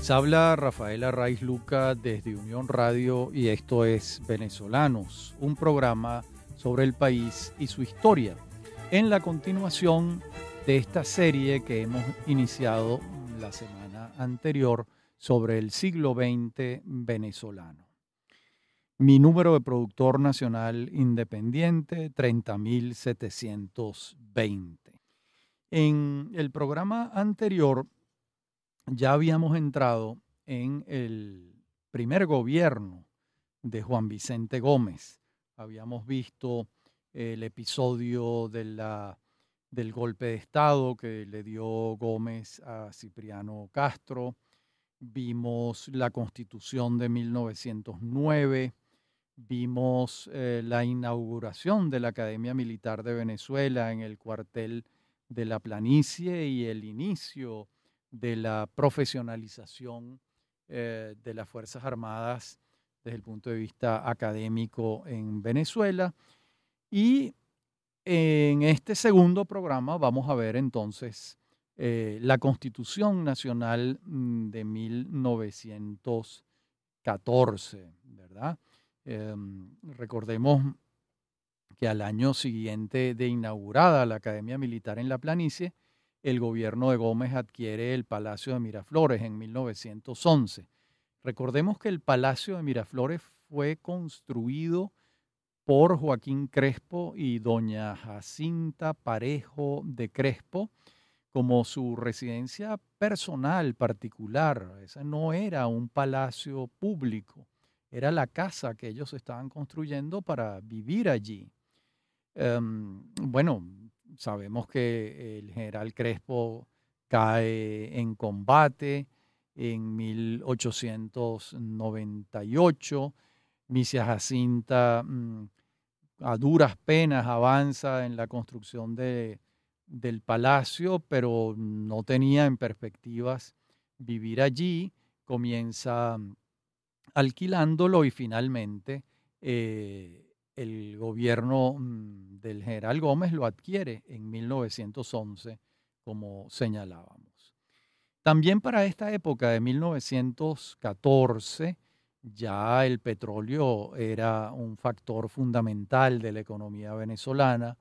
Les habla Rafaela Arraiz Luca desde Unión Radio y esto es Venezolanos, un programa sobre el país y su historia. En la continuación de esta serie que hemos iniciado la semana anterior sobre el siglo XX venezolano. Mi número de productor nacional independiente, 30.720. En el programa anterior ya habíamos entrado en el primer gobierno de Juan Vicente Gómez. Habíamos visto el episodio de la, del golpe de Estado que le dio Gómez a Cipriano Castro. Vimos la constitución de 1909. Vimos eh, la inauguración de la Academia Militar de Venezuela en el cuartel de la Planicie y el inicio de la profesionalización eh, de las Fuerzas Armadas desde el punto de vista académico en Venezuela. Y en este segundo programa vamos a ver entonces eh, la Constitución Nacional mm, de 1914, ¿verdad? Em, recordemos que al año siguiente de inaugurada la Academia Militar en la Planicie, el gobierno de Gómez adquiere el Palacio de Miraflores en 1911. Recordemos que el Palacio de Miraflores fue construido por Joaquín Crespo y doña Jacinta Parejo de Crespo como su residencia personal particular. Ese no era un palacio público, era la casa que ellos estaban construyendo para vivir allí. Em, bueno, sabemos que el general Crespo cae en combate en 1898. Misia Jacinta mm, a duras penas avanza en la construcción del palacio, pero no tenía en perspectivas vivir allí. Comienza mm, alquilándolo y finalmente eh, el gobierno mm, del general Gómez lo adquiere en 1911, como señalábamos. También para esta época de 1914, ya el petróleo era un factor fundamental de la economía venezolana.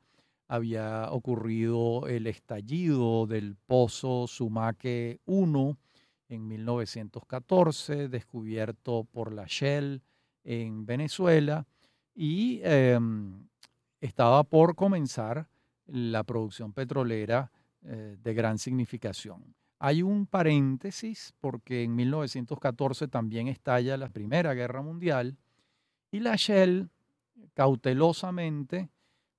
Había ocurrido el estallido del pozo Sumaque 1 en 1914, descubierto por la Shell en Venezuela y em, estaba por comenzar la producción petrolera eh, de gran significación. Hay un paréntesis porque en 1914 también estalla la Primera Guerra Mundial y la Shell cautelosamente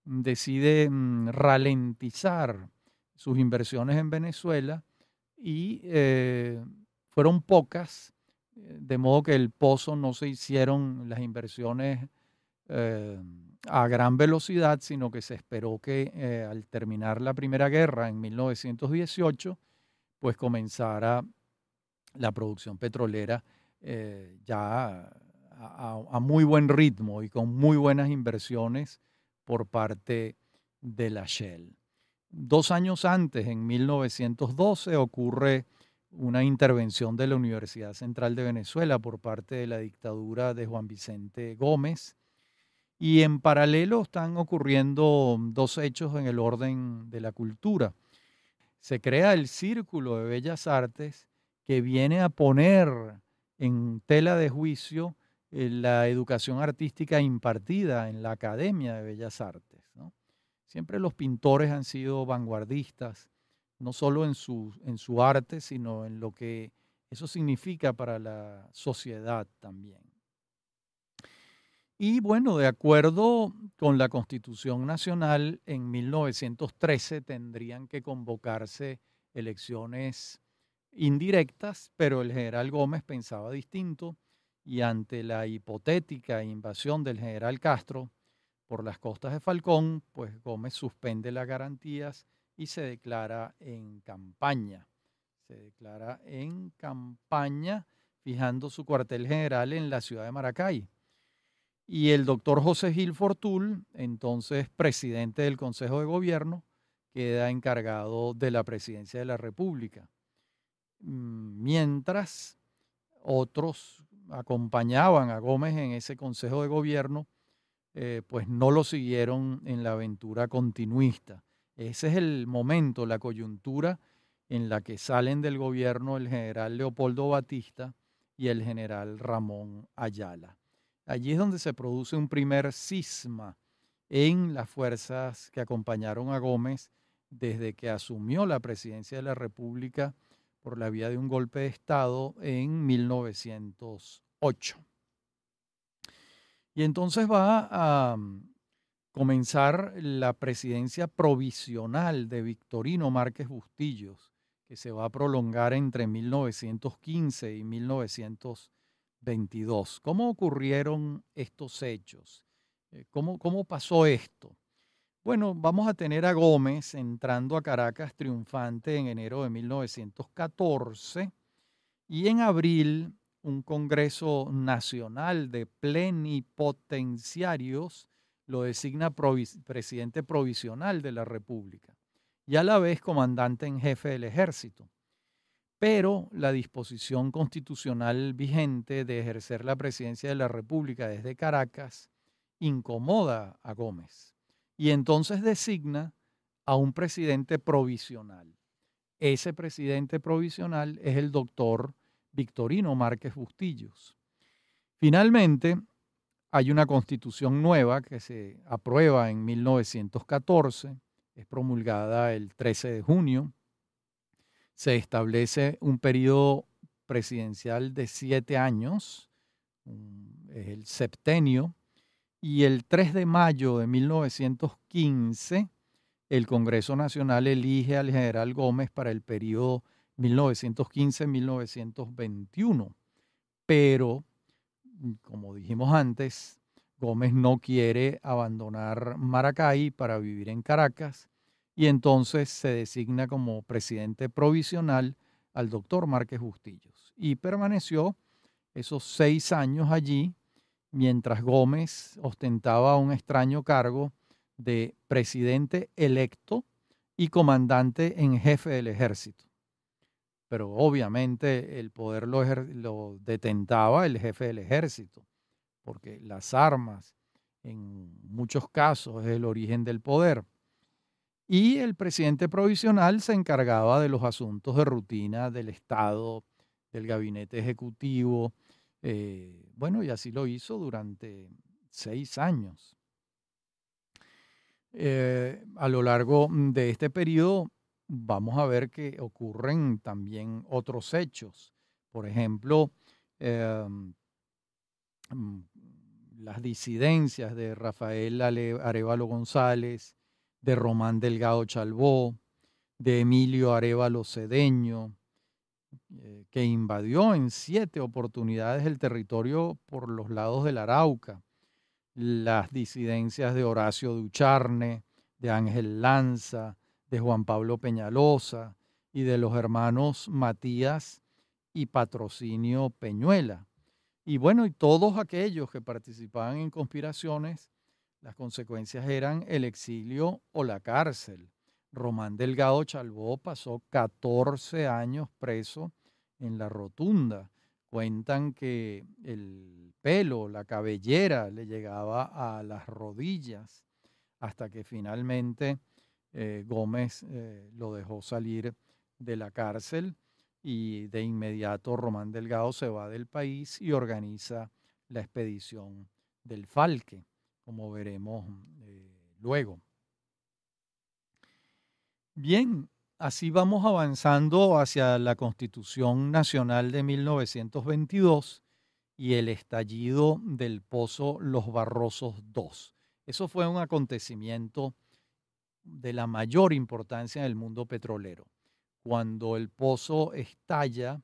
decide mm, ralentizar sus inversiones en Venezuela y eh, fueron pocas, eh, de modo que el pozo no se hicieron las inversiones eh, a gran velocidad, sino que se esperó que eh, al terminar la Primera Guerra en 1918, pues comenzara la producción petrolera eh, ya a, muy buen ritmo y con muy buenas inversiones por parte de la Shell. Dos años antes, en 1912, ocurre una intervención de la Universidad Central de Venezuela por parte de la dictadura de Juan Vicente Gómez, y en paralelo están ocurriendo dos hechos en el orden de la cultura. Se crea el Círculo de Bellas Artes que viene a poner en tela de juicio eh, la educación artística impartida en la Academia de Bellas Artes. Siempre los pintores han sido vanguardistas, no solo su, en su arte, sino en lo que eso significa para la sociedad también. Y bueno, de acuerdo con la Constitución Nacional, en 1913 tendrían que convocarse elecciones indirectas, pero el general Gómez pensaba distinto y ante la hipotética invasión del general Castro por las costas de Falcón, pues Gómez suspende las garantías y se declara en campaña. Se declara en campaña fijando su cuartel general en la ciudad de Maracay y el doctor José Gil Fortul, entonces presidente del Consejo de Gobierno, queda encargado de la presidencia de la República. Mm, mientras otros acompañaban a Gómez en ese Consejo de Gobierno, eh, pues no lo siguieron en la aventura continuista. Ese es el momento, la coyuntura en la que salen del gobierno el general Leopoldo Batista y el general Ramón Ayala. Allí es donde se produce un primer cisma en las fuerzas que acompañaron a Gómez desde que asumió la presidencia de la República por la vía de un golpe de Estado en 1908. Y entonces va a mm, comenzar la presidencia provisional de Victorino Márquez Bustillos, que se va a prolongar entre 1915 y 1916. 22. ¿Cómo ocurrieron estos hechos? Eh, ¿Cómo, ¿Cómo pasó esto? Bueno, vamos a tener a Gómez entrando a Caracas triunfante en enero de 1914 y en abril un Congreso Nacional de Plenipotenciarios lo designa presidente provisional de la República y a la vez comandante en jefe del ejército pero la disposición constitucional vigente de ejercer la presidencia de la República desde Caracas incomoda a Gómez y entonces designa a un presidente provisional. Ese presidente provisional es el doctor Victorino Márquez Bustillos. Finalmente, hay una constitución nueva que se aprueba en 1914, es promulgada el 13 de junio se establece un periodo presidencial de siete años, es el septenio, y el 3 de mayo de 1915 el Congreso Nacional elige al general Gómez para el periodo 1915-1921. Pero, mm, como dijimos antes, Gómez no quiere abandonar Maracay para vivir en Caracas y entonces se designa como presidente provisional al doctor Márquez Bustillos. Y permaneció esos seis años allí mientras Gómez ostentaba un extraño cargo de presidente electo y comandante en jefe del ejército. Pero obviamente el poder lo, lo detentaba el jefe del ejército, porque las armas en muchos casos es el origen del poder y el presidente provisional se encargaba de los asuntos de rutina del Estado, del gabinete ejecutivo. Eh, bueno, y así lo hizo durante seis años. Eh, a lo largo mm, de este periodo vamos a ver que ocurren también otros hechos. Por ejemplo, eh, mm, las disidencias de Rafael Arevalo González, de Román Delgado Chalbó, de Emilio Arevalo Cedeño, eh, que invadió en siete oportunidades el territorio por los lados del Arauca, las disidencias de Horacio Ducharne, de Ángel Lanza, de Juan Pablo Peñalosa y de los hermanos Matías y Patrocinio Peñuela. Y bueno, y todos aquellos que participaban en conspiraciones las consecuencias eran el exilio o la cárcel. Román Delgado Chalbó pasó 14 años preso en la rotunda. Cuentan que el pelo, la cabellera le llegaba a las rodillas hasta que finalmente eh, Gómez eh, lo dejó salir de la cárcel y de inmediato Román Delgado se va del país y organiza la expedición del Falque como veremos eh, luego. Bien, así vamos avanzando hacia la Constitución Nacional de 1922 y el estallido del pozo Los Barrosos II. Eso fue un acontecimiento de la mayor importancia en el mundo petrolero. Cuando el pozo estalla,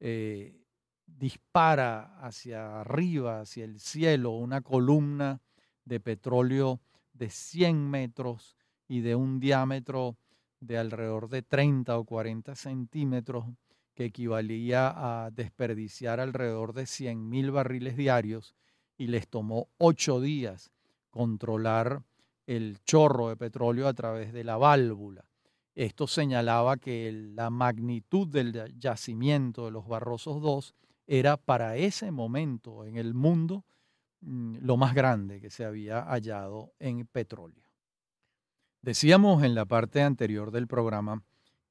eh, dispara hacia arriba, hacia el cielo, una columna de petróleo de 100 metros y de un diámetro de alrededor de 30 o 40 centímetros, que equivalía a desperdiciar alrededor de 100 mil barriles diarios, y les tomó ocho días controlar el chorro de petróleo a través de la válvula. Esto señalaba que la magnitud del yacimiento de los Barrosos II era para ese momento en el mundo Mm, lo más grande que se había hallado en petróleo. Decíamos en la parte anterior del programa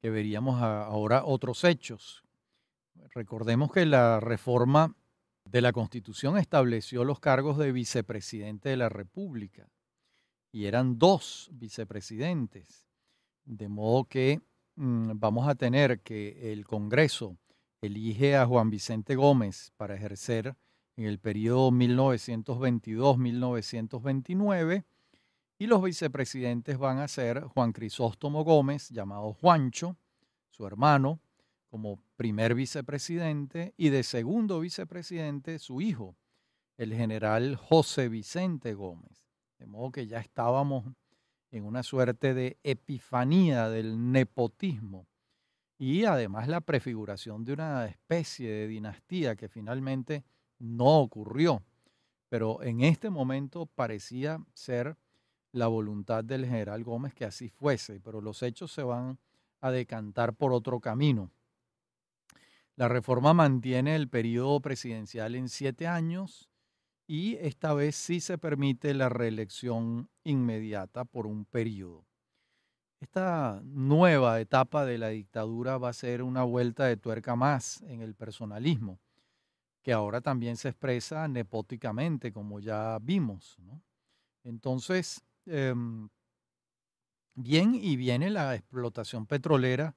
que veríamos ahora otros hechos. Recordemos que la reforma de la Constitución estableció los cargos de vicepresidente de la República y eran dos vicepresidentes. De modo que mm, vamos a tener que el Congreso elige a Juan Vicente Gómez para ejercer en el periodo 1922-1929, y los vicepresidentes van a ser Juan Crisóstomo Gómez, llamado Juancho, su hermano, como primer vicepresidente, y de segundo vicepresidente su hijo, el general José Vicente Gómez. De modo que ya estábamos en una suerte de epifanía del nepotismo y además la prefiguración de una especie de dinastía que finalmente no ocurrió. Pero en este momento parecía ser la voluntad del general Gómez que así fuese, pero los hechos se van a decantar por otro camino. La reforma mantiene el periodo presidencial en siete años y esta vez sí se permite la reelección inmediata por un periodo. Esta nueva etapa de la dictadura va a ser una vuelta de tuerca más en el personalismo que ahora también se expresa nepóticamente, como ya vimos. Entonces, em, bien, y viene la explotación petrolera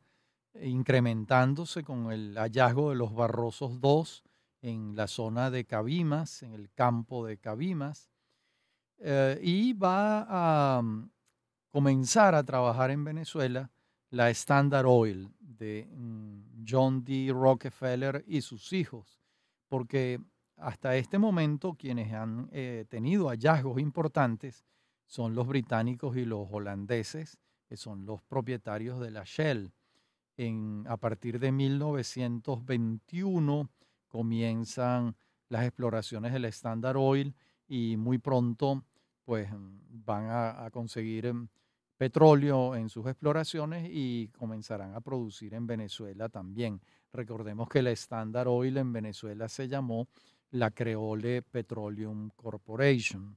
eh, incrementándose con el hallazgo de los Barrosos II en la zona de Cabimas, en el campo de Cabimas, eh, y va a mm, comenzar a trabajar en Venezuela la Standard Oil de mm, John D. Rockefeller y sus hijos porque hasta este momento quienes han eh, tenido hallazgos importantes son los británicos y los holandeses, que son los propietarios de la Shell. a partir de 1921 comienzan las exploraciones del Standard Oil y muy pronto pues, van a conseguir em, petróleo en sus exploraciones y comenzarán a producir en Venezuela también. Recordemos que la Standard Oil en Venezuela se llamó la Creole Petroleum Corporation.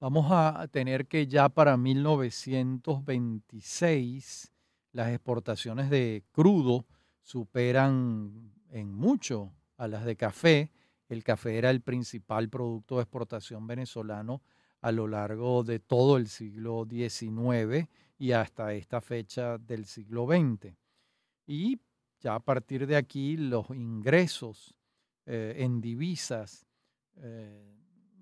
Vamos a tener que ya para 1926 las exportaciones de crudo superan en mucho a las de café. El café era el principal producto de exportación venezolano a lo largo de todo el siglo XIX y hasta esta fecha del siglo XX. Y ya a partir de aquí los ingresos eh, en divisas eh,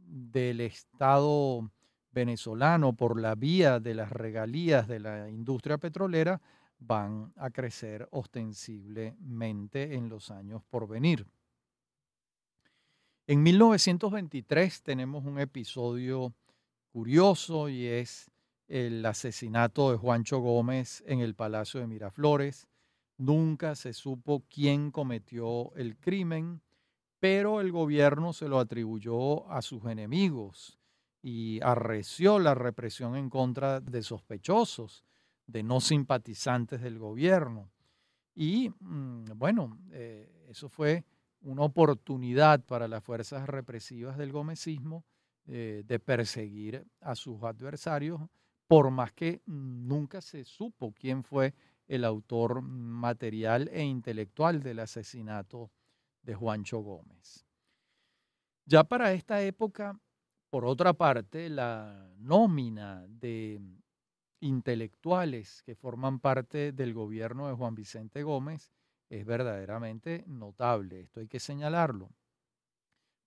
del Estado venezolano por la vía de las regalías de la industria petrolera van a crecer ostensiblemente en los años por venir. En 1923 tenemos un episodio curioso y es el asesinato de Juancho Gómez en el Palacio de Miraflores. Nunca se supo quién cometió el crimen, pero el gobierno se lo atribuyó a sus enemigos y arreció la represión en contra de sospechosos, de no simpatizantes del gobierno. Y mm, bueno, eh, eso fue una oportunidad para las fuerzas represivas del gomecismo eh, de perseguir a sus adversarios, por más que nunca se supo quién fue el autor material e intelectual del asesinato de Juancho Gómez. Ya para esta época, por otra parte, la nómina de intelectuales que forman parte del gobierno de Juan Vicente Gómez es verdaderamente notable, esto hay que señalarlo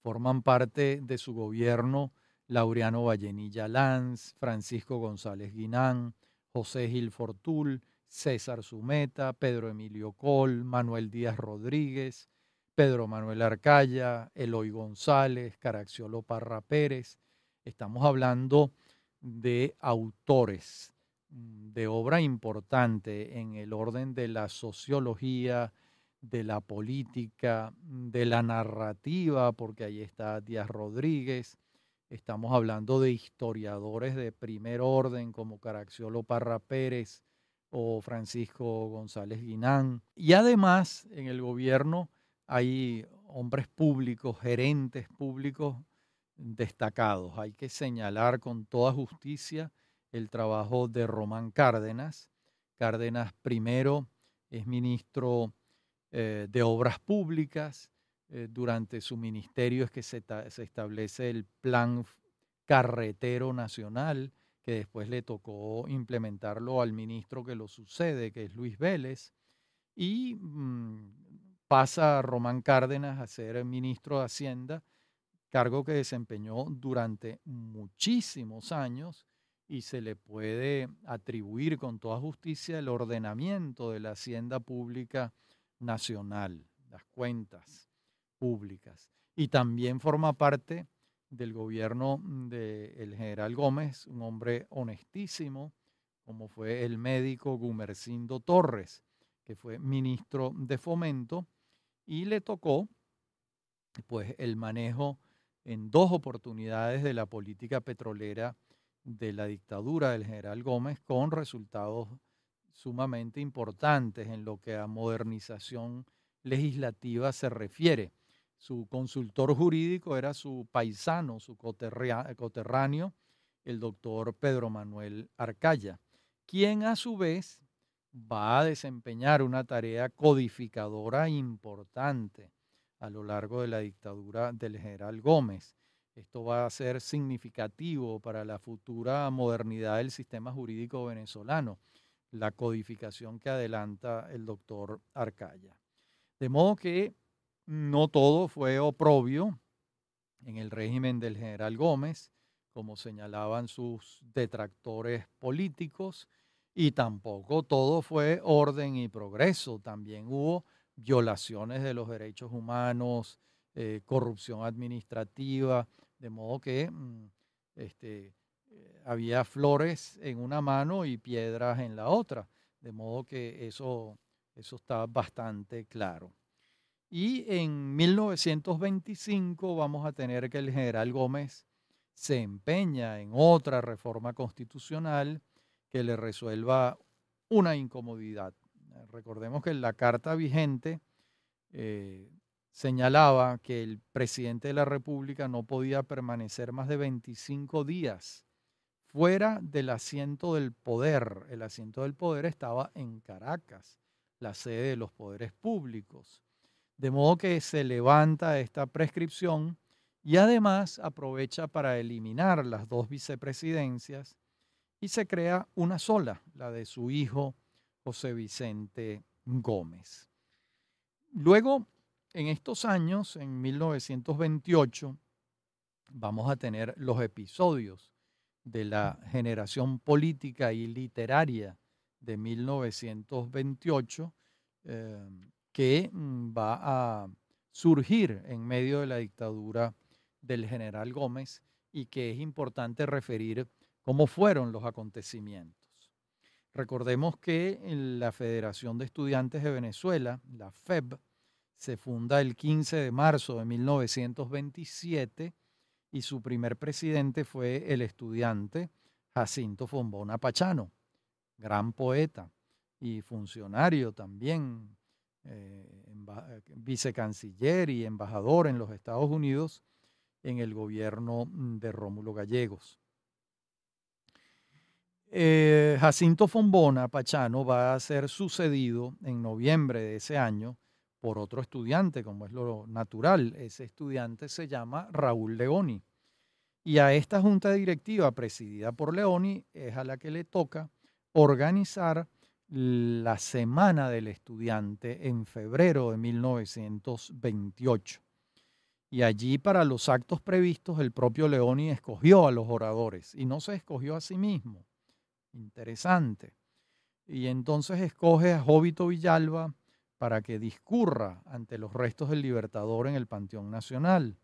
forman parte de su gobierno Laureano Vallenilla Lanz, Francisco González Guinán, José Gil Fortul, César Sumeta, Pedro Emilio Col, Manuel Díaz Rodríguez, Pedro Manuel Arcaya, Eloy González, Caraxiolo Parra Pérez. Estamos hablando de autores mm, de obra importante en el orden de la sociología, de la política, mm, de la narrativa, porque ahí está Díaz Rodríguez. Estamos hablando de historiadores de primer orden como Caraxiolo Parra Pérez o Francisco González Guinán. Y además en el gobierno hay hombres públicos, gerentes públicos destacados. Hay que señalar con toda justicia el trabajo de Román Cárdenas. Cárdenas primero es ministro eh, de Obras Públicas. Eh, durante su ministerio es que se, establece el Plan Carretero Nacional, que después le tocó implementarlo al ministro que lo sucede, que es Luis Vélez. Y pasa mm, pasa Román Cárdenas a ser ministro de Hacienda, cargo que desempeñó durante muchísimos años y se le puede atribuir con toda justicia el ordenamiento de la hacienda pública nacional, las cuentas públicas. Y también forma parte del gobierno del general Gómez, un hombre honestísimo, como fue el médico Gumercindo Torres, que fue ministro de Fomento, y le tocó pues el manejo en dos oportunidades de la política petrolera de la dictadura del general Gómez con resultados sumamente importantes en lo que a modernización legislativa se refiere. Su consultor jurídico era su paisano, su coterráneo, el doctor Pedro Manuel Arcaya, quien a su vez va a desempeñar una tarea codificadora importante a lo largo de la dictadura del general Gómez. Esto va a ser significativo para la futura modernidad del sistema jurídico venezolano la codificación que adelanta el doctor Arcaya. De modo que no todo fue oprobio en el régimen del general Gómez, como señalaban sus detractores políticos, y tampoco todo fue orden y progreso. También hubo violaciones de los derechos humanos, eh, corrupción administrativa, de modo que mm, este, había flores en una mano y piedras en la otra, de modo que eso, eso está bastante claro. Y en 1925 vamos a tener que el general Gómez se empeña en otra reforma constitucional que le resuelva una incomodidad. Recordemos que la carta vigente eh, señalaba que el presidente de la República no podía permanecer más de 25 días fuera del asiento del poder. El asiento del poder estaba en Caracas, la sede de los poderes públicos. De modo que se levanta esta prescripción y además aprovecha para eliminar las dos vicepresidencias y se crea una sola, la de su hijo José Vicente Gómez. Luego, en estos años, en 1928, vamos a tener los episodios de la generación política y literaria de 1928, eh, que mm, va a surgir en medio de la dictadura del general Gómez y que es importante referir cómo fueron los acontecimientos. Recordemos que la Federación de Estudiantes de Venezuela, la FEB, se funda el 15 de marzo de 1927 y su primer presidente fue el estudiante Jacinto Fombona Pachano, gran poeta y funcionario también, eh, eh, vicecanciller y embajador en los Estados Unidos en el gobierno mm, de Rómulo Gallegos. Eh, Jacinto Fombona Pachano va a ser sucedido en noviembre de ese año por otro estudiante, como es lo natural. Ese estudiante se llama Raúl Leoni. Y a esta junta directiva presidida por Leoni es a la que le toca organizar la Semana del Estudiante en febrero de 1928. Y allí para los actos previstos el propio Leoni escogió a los oradores y no se escogió a sí mismo. Interesante. Y entonces escoge a Jóbito Villalba, para que discurra ante los restos del Libertador en el Panteón Nacional,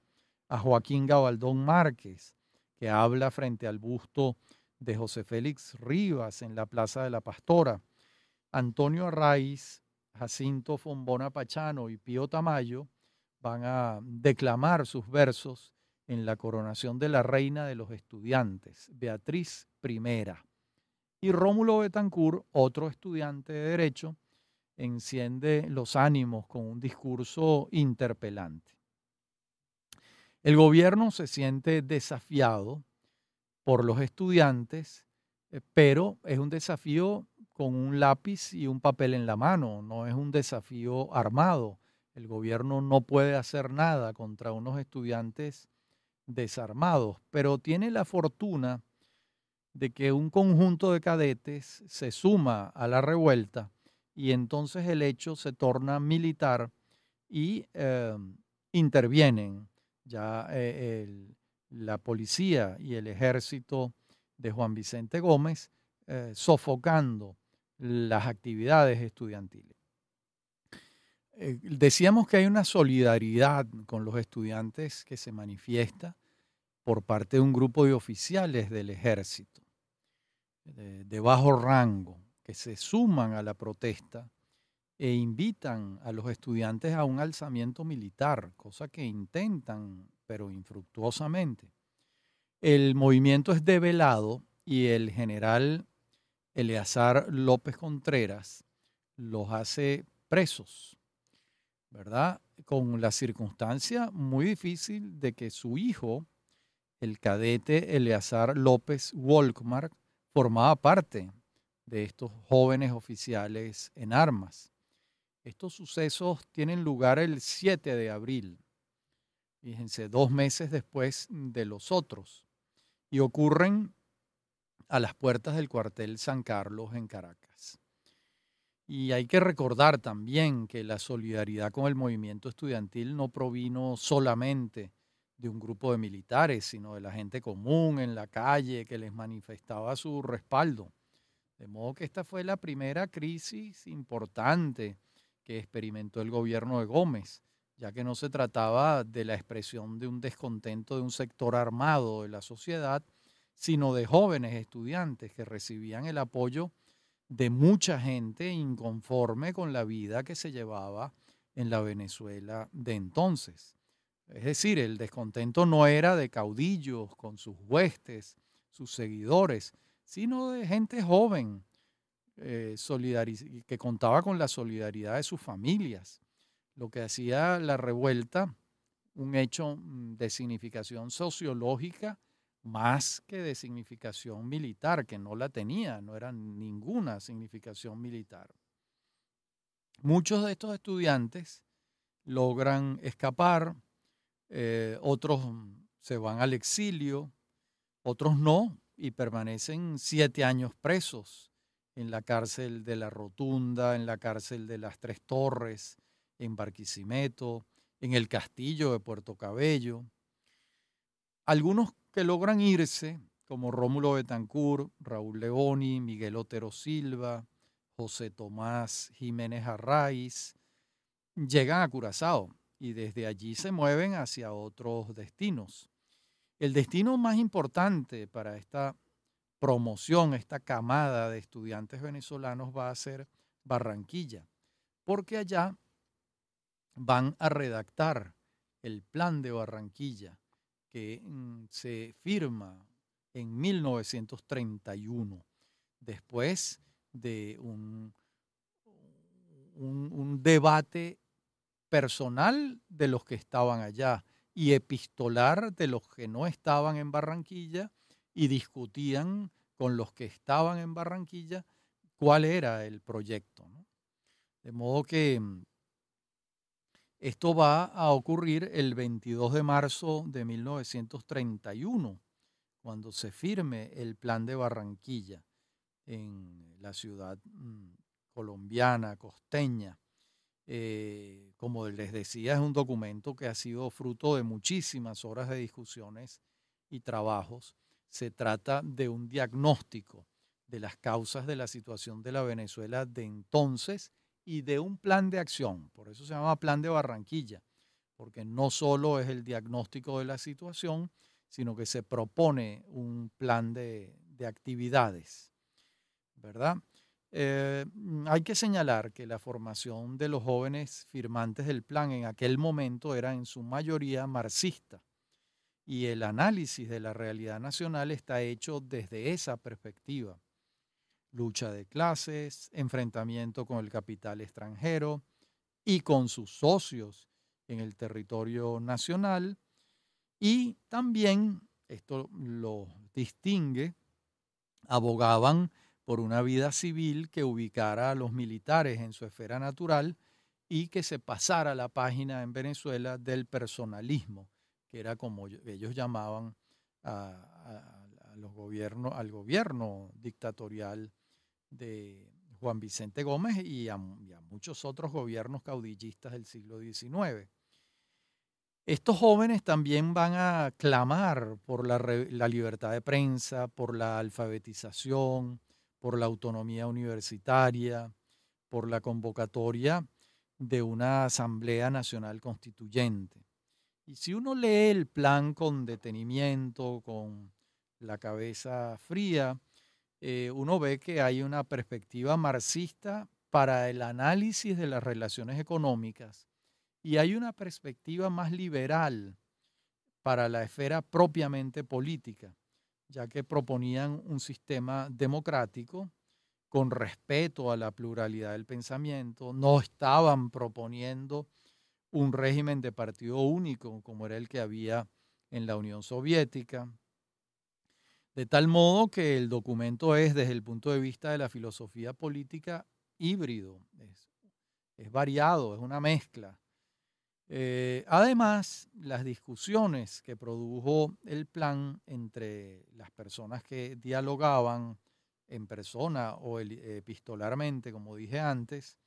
a Joaquín Gabaldón Márquez, que habla frente al busto de José Félix Rivas en la Plaza de la Pastora, Antonio Arraiz, Jacinto Fombona Pachano y Pío Tamayo van a declamar sus versos en la coronación de la reina de los estudiantes, Beatriz I. Y Rómulo Betancourt, otro estudiante de Derecho, enciende los ánimos con un discurso interpelante. El gobierno se siente desafiado por los estudiantes, eh, pero es un desafío con un lápiz y un papel en la mano, no es un desafío armado. El gobierno no puede hacer nada contra unos estudiantes desarmados, pero tiene la fortuna de que un conjunto de cadetes se suma a la revuelta y entonces el hecho se torna militar y em, intervienen ya eh, la policía y el ejército de Juan Vicente Gómez eh, sofocando las actividades estudiantiles. Eh, decíamos que hay una solidaridad con los estudiantes que se manifiesta por parte de un grupo de oficiales del ejército de bajo rango que se suman a la protesta e invitan a los estudiantes a un alzamiento militar, cosa que intentan, pero infructuosamente. El movimiento es develado y el general Eleazar López Contreras los hace presos, ¿verdad? Con la circunstancia muy difícil de que su hijo, el cadete Eleazar López Wolkmark, formaba parte de estos jóvenes oficiales en armas. Estos sucesos tienen lugar el 7 de abril, fíjense, dos meses después de los otros, y ocurren a las puertas del cuartel San Carlos en Caracas. Y hay que recordar también que la solidaridad con el movimiento estudiantil no provino solamente de un grupo de militares, sino de la gente común en la calle que les manifestaba su respaldo. De modo que esta fue la primera crisis importante que experimentó el gobierno de Gómez, ya que no se trataba de la expresión de un descontento de un sector armado de la sociedad, sino de jóvenes estudiantes que recibían el apoyo de mucha gente inconforme con la vida que se llevaba en la Venezuela de entonces. Es decir, el descontento no era de caudillos con sus huestes, sus seguidores, sino de gente joven eh, que contaba con la solidaridad de sus familias. Lo que hacía la revuelta un hecho mm, de significación sociológica más que de significación militar, que no la tenía, no era ninguna significación militar. Muchos de estos estudiantes logran escapar, eh, otros se van al exilio, otros no, y permanecen siete años presos en la cárcel de la Rotunda, en la cárcel de las Tres Torres, en Barquisimeto, en el castillo de Puerto Cabello. Algunos que logran irse, como Rómulo Betancourt, Raúl Leoni, Miguel Otero Silva, José Tomás Jiménez Arraiz, llegan a Curazao y desde allí se mueven hacia otros destinos. El destino más importante para esta promoción, esta camada de estudiantes venezolanos va a ser Barranquilla, porque allá van a redactar el plan de Barranquilla que mm, se firma en 1931, después de un, un debate personal de los que estaban allá y epistolar de los que no estaban en Barranquilla y discutían con los que estaban en Barranquilla cuál era el proyecto. De modo que mm, esto va a ocurrir el 22 de marzo de 1931, cuando se firme el plan de Barranquilla en la ciudad mm, colombiana, costeña eh, como les decía, es un documento que ha sido fruto de muchísimas horas de discusiones y trabajos. Se trata de un diagnóstico de las causas de la situación de la Venezuela de entonces y de un plan de acción. Por eso se llama Plan de Barranquilla, porque no solo es el diagnóstico de la situación, sino que se propone un plan de, de actividades, ¿verdad? Eh, mm, hay que señalar que la formación de los jóvenes firmantes del plan en aquel momento era en su mayoría marxista y el análisis de la realidad nacional está hecho desde esa perspectiva. Lucha de clases, enfrentamiento con el capital extranjero y con sus socios en el territorio nacional y también, esto lo distingue, abogaban por una vida civil que ubicara a los militares en su esfera natural y que se pasara la página en Venezuela del personalismo, que era como ellos llamaban a, los al gobierno dictatorial de Juan Vicente Gómez y a, muchos otros gobiernos caudillistas del siglo XIX. Estos jóvenes también van a clamar por la, libertad de prensa, por la alfabetización, por la autonomía universitaria, por la convocatoria de una Asamblea Nacional Constituyente. Y si uno lee el plan con detenimiento, con la cabeza fría, eh, uno ve que hay una perspectiva marxista para el análisis de las relaciones económicas y hay una perspectiva más liberal para la esfera propiamente política ya que proponían un sistema democrático con respeto a la pluralidad del pensamiento, no estaban proponiendo un régimen de partido único como era el que había en la Unión Soviética. De tal modo que el documento es, desde el punto de vista de la filosofía política, híbrido, es, es variado, es una mezcla eh, además, las discusiones que produjo el plan entre las personas que dialogaban en persona o epistolarmente, como dije antes,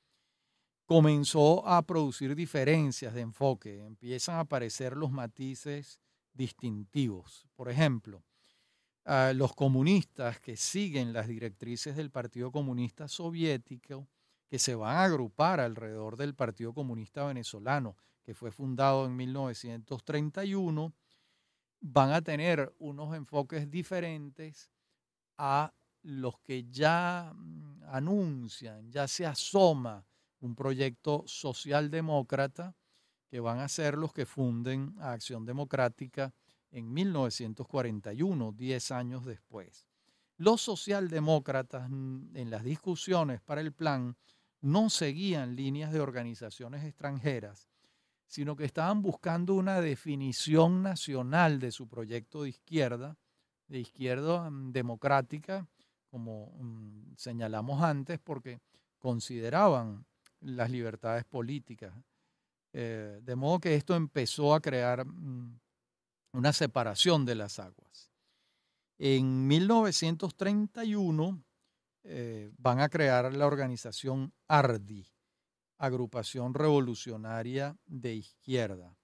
comenzó a producir diferencias de enfoque, empiezan a aparecer los matices distintivos. Por ejemplo, los comunistas que siguen las directrices del Partido Comunista Soviético, que se van a agrupar alrededor del Partido Comunista Venezolano, que fue fundado en 1931, van a tener unos enfoques diferentes a los que ya mm, anuncian, ya se asoma un proyecto socialdemócrata, que van a ser los que funden a Acción Democrática en 1941, 10 años después. Los socialdemócratas mm, en las discusiones para el plan no seguían líneas de organizaciones extranjeras, sino que estaban buscando una definición nacional de su proyecto de izquierda, de izquierda mm, democrática, como mm, señalamos antes, porque consideraban las libertades políticas. Eh, de modo que esto empezó a crear mm, una separación de las aguas. En 1931 eh, van a crear la organización ARDI, agrupación revolucionaria de izquierda.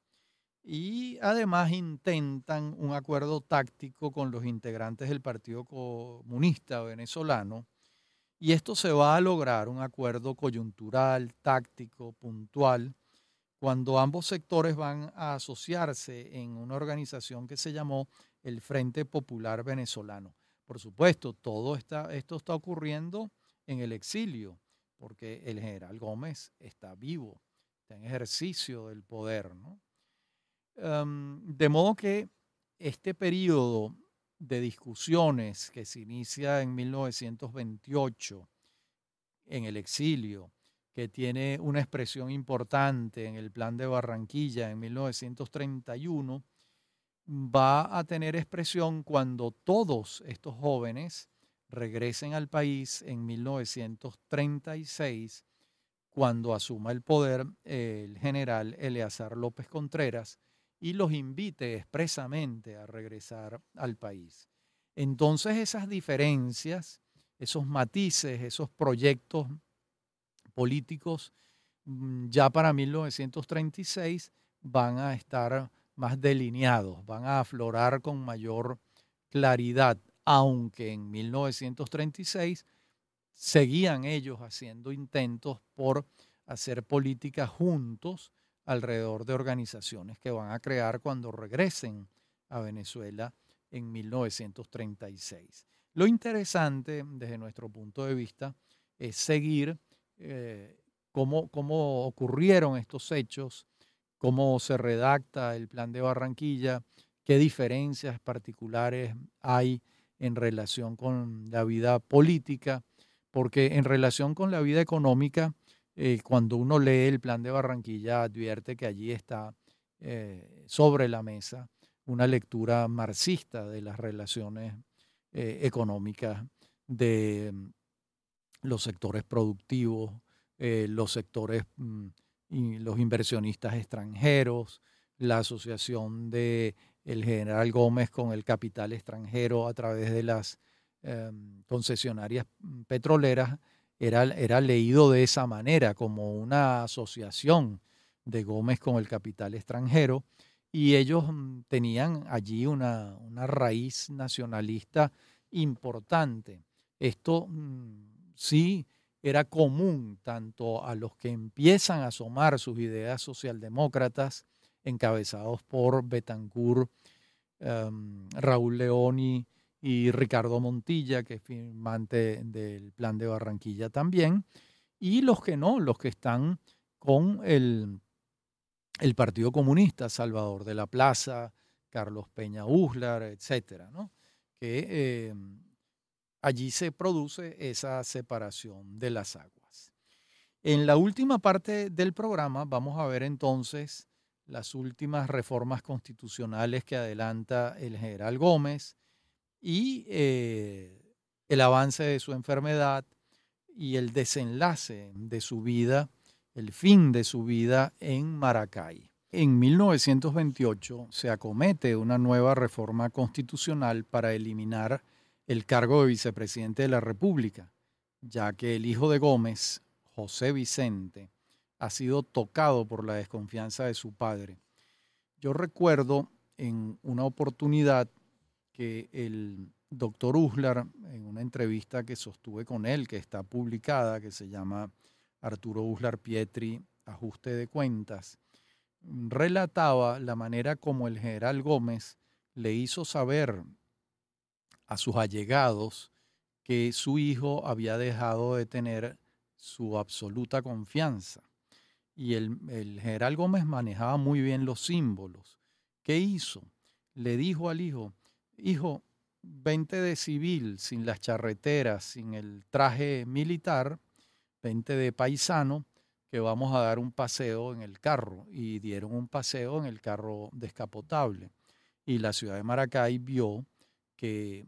Y además intentan un acuerdo táctico con los integrantes del Partido Comunista venezolano. Y esto se va a lograr, un acuerdo coyuntural, táctico, puntual, cuando ambos sectores van a asociarse en una organización que se llamó el Frente Popular Venezolano. Por supuesto, todo esto está ocurriendo en el exilio porque el general Gómez está vivo, está en ejercicio del poder. Em, de modo que este periodo de discusiones que se inicia en 1928 en el exilio, que tiene una expresión importante en el plan de Barranquilla en 1931, va a tener expresión cuando todos estos jóvenes regresen al país en 1936, cuando asuma el poder el general Eleazar López Contreras y los invite expresamente a regresar al país. Entonces esas diferencias, esos matices, esos proyectos políticos mm, ya para 1936 van a estar más delineados, van a aflorar con mayor claridad aunque en 1936 seguían ellos haciendo intentos por hacer política juntos alrededor de organizaciones que van a crear cuando regresen a Venezuela en 1936. Lo interesante desde nuestro punto de vista es seguir eh, cómo, cómo ocurrieron estos hechos, cómo se redacta el plan de Barranquilla, qué diferencias particulares hay en relación con la vida política, porque en relación con la vida económica, eh, cuando uno lee el plan de Barranquilla, advierte que allí está eh, sobre la mesa una lectura marxista de las relaciones eh, económicas de mm, los sectores productivos, los sectores, mm, los inversionistas extranjeros, la asociación de el general Gómez con el capital extranjero a través de las em, concesionarias mm, petroleras, era, leído de esa manera, como una asociación de Gómez con el capital extranjero, y ellos mm, tenían allí una, una raíz nacionalista importante. Esto mm, sí era común tanto a los que empiezan a asomar sus ideas socialdemócratas encabezados por Betancourt, em, Raúl Leoni y Ricardo Montilla, que es firmante del plan de Barranquilla también, y los que no, los que están con el, el Partido Comunista, Salvador de la Plaza, Carlos Peña Uslar, etcétera, que em, allí se produce esa separación de las aguas. En la última parte del programa vamos a ver entonces las últimas reformas constitucionales que adelanta el general Gómez y eh, el avance de su enfermedad y el desenlace de su vida, el fin de su vida en Maracay. En 1928 se acomete una nueva reforma constitucional para eliminar el cargo de vicepresidente de la República, ya que el hijo de Gómez, José Vicente, ha sido tocado por la desconfianza de su padre. Yo recuerdo en una oportunidad que el doctor Uslar, en una entrevista que sostuve con él, que está publicada, que se llama Arturo Uslar Pietri, Ajuste de Cuentas, relataba la manera como el general Gómez le hizo saber a sus allegados que su hijo había dejado de tener su absoluta confianza y el, general Gómez manejaba muy bien los símbolos. ¿Qué hizo? Le dijo al hijo, hijo, vente de civil, sin las charreteras, sin el traje militar, vente de paisano, que vamos a dar un paseo en el carro. Y dieron un paseo en el carro descapotable. Y la ciudad de Maracay vio que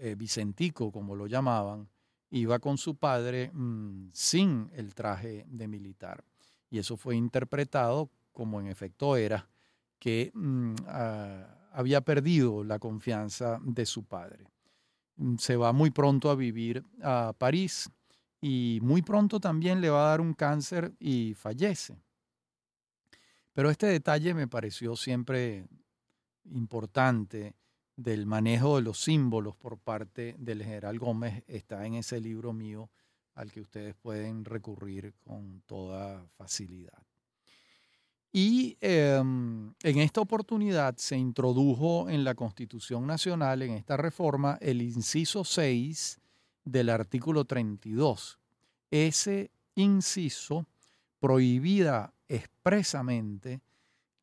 eh, Vicentico, como lo llamaban, iba con su padre mm, sin el traje de militar y eso fue interpretado como en efecto era, que mm, ah, había perdido la confianza de su padre. Mm, se va muy pronto a vivir a París y muy pronto también le va a dar un cáncer y fallece. Pero este detalle me pareció siempre importante del manejo de los símbolos por parte del general Gómez, está en ese libro mío al que ustedes pueden recurrir con toda facilidad. Y em, en esta oportunidad se introdujo en la Constitución Nacional, en esta reforma, el inciso 6 del artículo 32. Ese inciso prohibía expresamente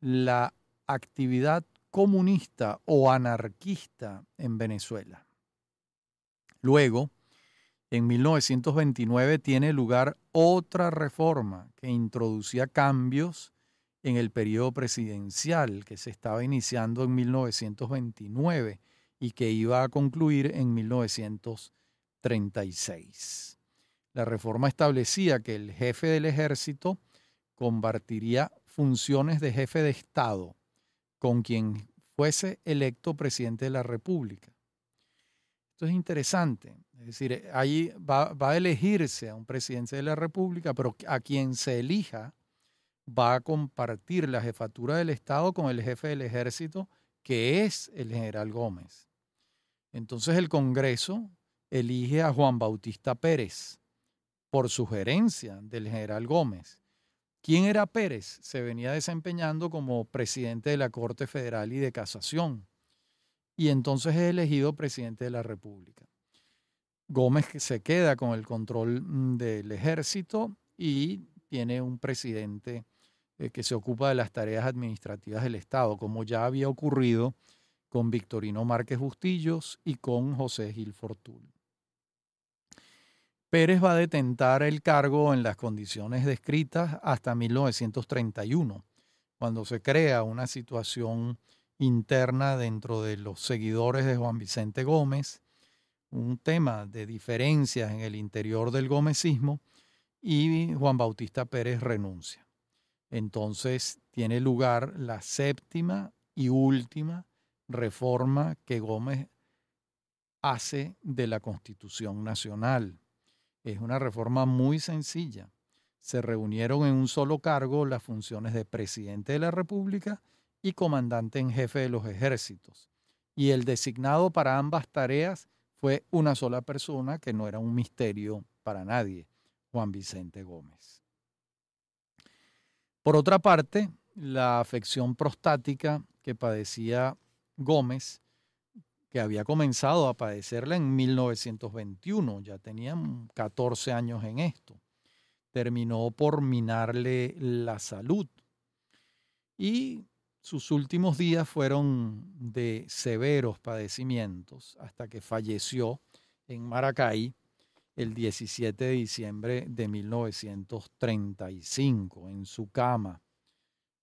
la actividad comunista o anarquista en Venezuela. Luego, en 1929 tiene lugar otra reforma que introducía cambios en el periodo presidencial que se estaba iniciando en 1929 y que iba a concluir en 1936. La reforma establecía que el jefe del ejército compartiría funciones de jefe de Estado con quien fuese electo presidente de la República esto es interesante. Es decir, eh, ahí va, a elegirse a un presidente de la República, pero a quien se elija va a compartir la jefatura del Estado con el jefe del ejército, que es el general Gómez. Entonces el Congreso elige a Juan Bautista Pérez por sugerencia del general Gómez. ¿Quién era Pérez? Se venía desempeñando como presidente de la Corte Federal y de Casación y entonces es elegido presidente de la República. Gómez se queda con el control mm, del ejército y tiene un presidente eh, que se ocupa de las tareas administrativas del Estado, como ya había ocurrido con Victorino Márquez Bustillos y con José Gil Fortún. Pérez va a detentar el cargo en las condiciones descritas hasta 1931, cuando se crea una situación interna dentro de los seguidores de Juan Vicente Gómez, un tema de diferencias en el interior del gomecismo y Juan Bautista Pérez renuncia. Entonces tiene lugar la séptima y última reforma que Gómez hace de la Constitución Nacional. Es una reforma muy sencilla. Se reunieron en un solo cargo las funciones de presidente de la República y comandante en jefe de los ejércitos. Y el designado para ambas tareas fue una sola persona que no era un misterio para nadie, Juan Vicente Gómez. Por otra parte, la afección prostática que padecía Gómez, que había comenzado a padecerla en 1921, ya tenía 14 años en esto, terminó por minarle la salud. Y sus últimos días fueron de severos padecimientos hasta que falleció en Maracay el 17 de diciembre de 1935 en su cama,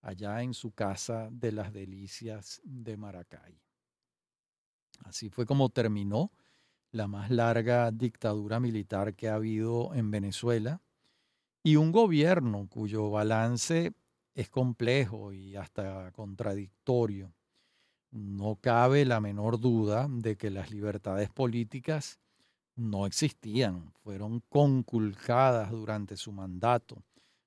allá en su casa de las delicias de Maracay. Así fue como terminó la más larga dictadura militar que ha habido en Venezuela y un gobierno cuyo balance es complejo y hasta contradictorio. No cabe la menor duda de que las libertades políticas no existían, fueron conculcadas durante su mandato.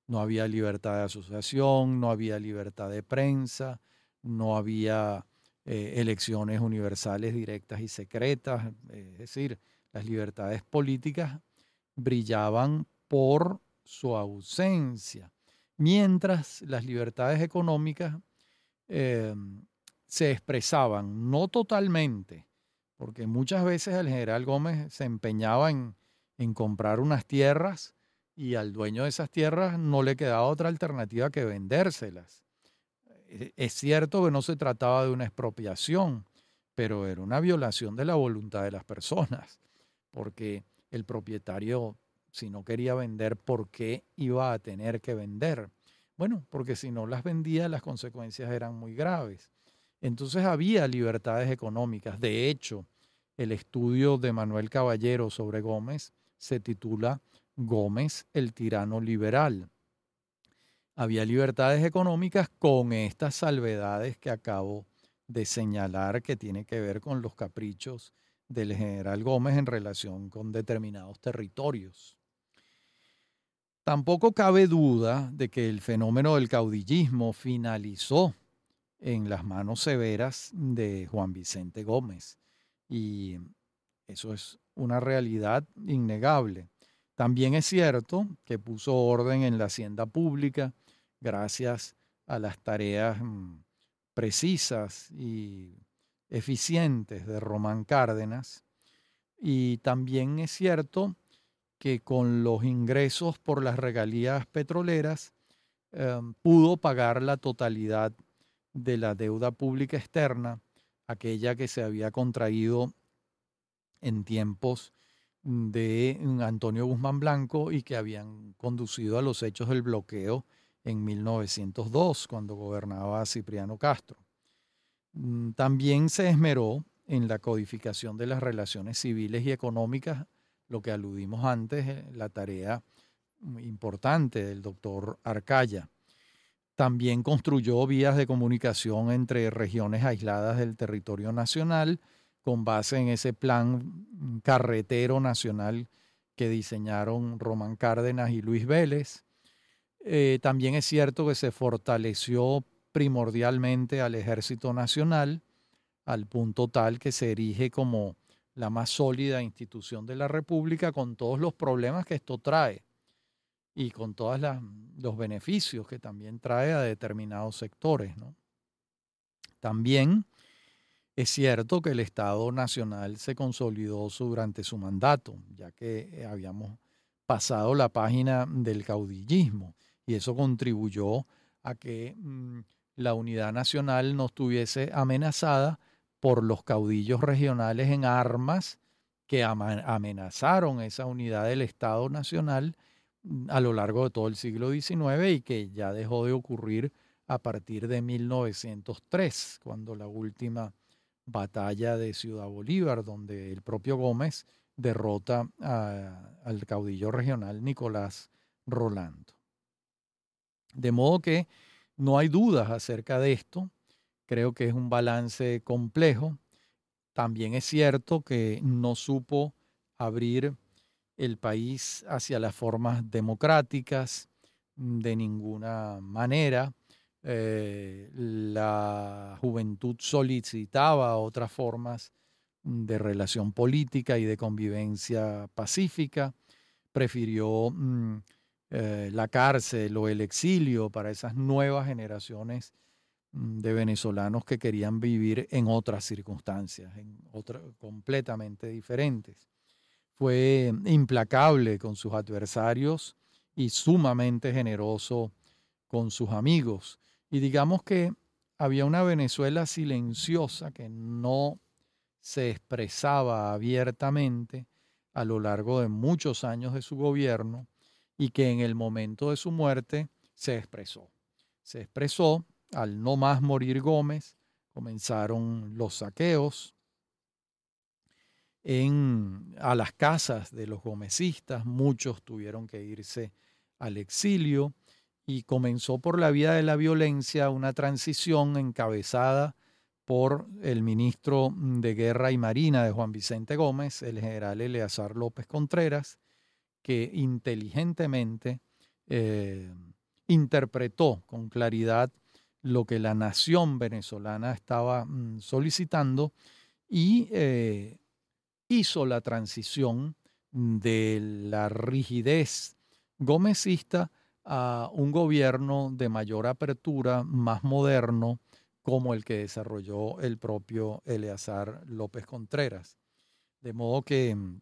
No había libertad de asociación, no había libertad de prensa, no había eh, elecciones universales directas y secretas. Es decir, las libertades políticas brillaban por su ausencia mientras las libertades económicas eh, se expresaban, no totalmente, porque muchas veces el general Gómez se empeñaba en, en comprar unas tierras y al dueño de esas tierras no le quedaba otra alternativa que vendérselas. Eh, es cierto que no se trataba de una expropiación, pero era una violación de la voluntad de las personas, porque el propietario si no quería vender, ¿por qué iba a tener que vender? Bueno, porque si no las vendía, las consecuencias eran muy graves. Entonces había libertades económicas. De hecho, el estudio de Manuel Caballero sobre Gómez se titula Gómez, el tirano liberal. Había libertades económicas con estas salvedades que acabo de señalar que tiene que ver con los caprichos del general Gómez en relación con determinados territorios. Tampoco cabe duda de que el fenómeno del caudillismo finalizó en las manos severas de Juan Vicente Gómez. Y eso es una realidad innegable. También es cierto que puso orden en la hacienda pública gracias a las tareas mm, precisas y eficientes de Román Cárdenas. Y también es cierto que con los ingresos por las regalías petroleras em, pudo pagar la totalidad de la deuda pública externa, aquella que se había contraído en tiempos de mm, Antonio Guzmán Blanco y que habían conducido a los hechos del bloqueo en 1902, cuando gobernaba Cipriano Castro. Mm, también se esmeró en la codificación de las relaciones civiles y económicas lo que aludimos antes, eh, la tarea importante del doctor Arcaya. También construyó vías de comunicación entre regiones aisladas del territorio nacional con base en ese plan carretero nacional que diseñaron Román Cárdenas y Luis Vélez. Eh, también es cierto que se fortaleció primordialmente al Ejército Nacional al punto tal que se erige como la más sólida institución de la República, con todos los problemas que esto trae y con todos los beneficios que también trae a determinados sectores. También es cierto que el Estado Nacional se consolidó durante su mandato, ya que eh, habíamos pasado la página del caudillismo y eso contribuyó a que mm, la unidad nacional no estuviese amenazada por los caudillos regionales en armas que amenazaron esa unidad del Estado Nacional mm, a lo largo de todo el siglo XIX y que ya dejó de ocurrir a partir de 1903, cuando la última batalla de Ciudad Bolívar, donde el propio Gómez derrota al caudillo regional Nicolás Rolando. De modo que no hay dudas acerca de esto, Creo que es un balance complejo. También es cierto que no supo abrir el país hacia las formas democráticas mm, de ninguna manera. Eh, la juventud solicitaba otras formas mm, de relación política y de convivencia pacífica. Prefirió mm, eh, la cárcel o el exilio para esas nuevas generaciones Mm, de venezolanos que querían vivir en otras circunstancias, en otras completamente diferentes. Fue implacable con sus adversarios y sumamente generoso con sus amigos. Y digamos que había una Venezuela silenciosa que no se expresaba abiertamente a lo largo de muchos años de su gobierno y que en el momento de su muerte se expresó. Se expresó al no más morir Gómez, comenzaron los saqueos en, a las casas de los gomecistas, muchos tuvieron que irse al exilio y comenzó por la vía de la violencia una transición encabezada por el ministro de Guerra y Marina de Juan Vicente Gómez, el general Eleazar López Contreras, que inteligentemente eh, interpretó con claridad lo que la nación venezolana estaba mm, solicitando y eh, hizo la transición de la rigidez gomecista a un gobierno de mayor apertura, más moderno, como el que desarrolló el propio Eleazar López Contreras. De modo que mm,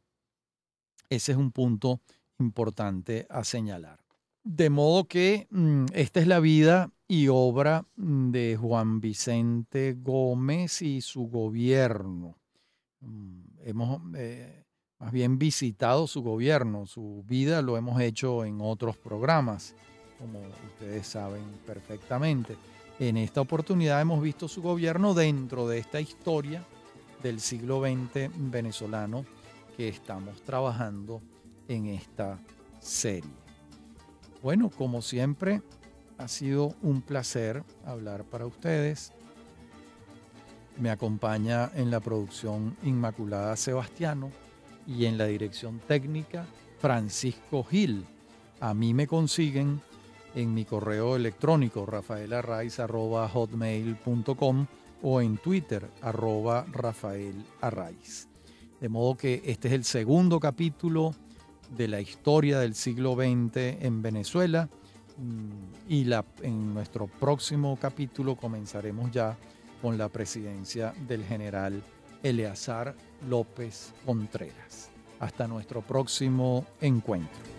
ese es un punto importante a señalar. De modo que mm, esta es la vida y obra mm, de Juan Vicente Gómez y su gobierno. Mm, hemos eh, más bien visitado su gobierno, su vida lo hemos hecho en otros programas, como ustedes saben perfectamente. En esta oportunidad hemos visto su gobierno dentro de esta historia del siglo XX venezolano que estamos trabajando en esta serie. Bueno, como siempre, ha sido un placer hablar para ustedes. Me acompaña en la producción Inmaculada Sebastiano y en la dirección técnica Francisco Gil. A mí me consiguen en mi correo electrónico rafaelarraiz.com o en Twitter arroba Rafael De modo que este es el segundo capítulo de la historia del siglo XX en Venezuela Mm, y en nuestro próximo capítulo comenzaremos ya con la presidencia del general Eleazar López Contreras. Hasta nuestro próximo encuentro.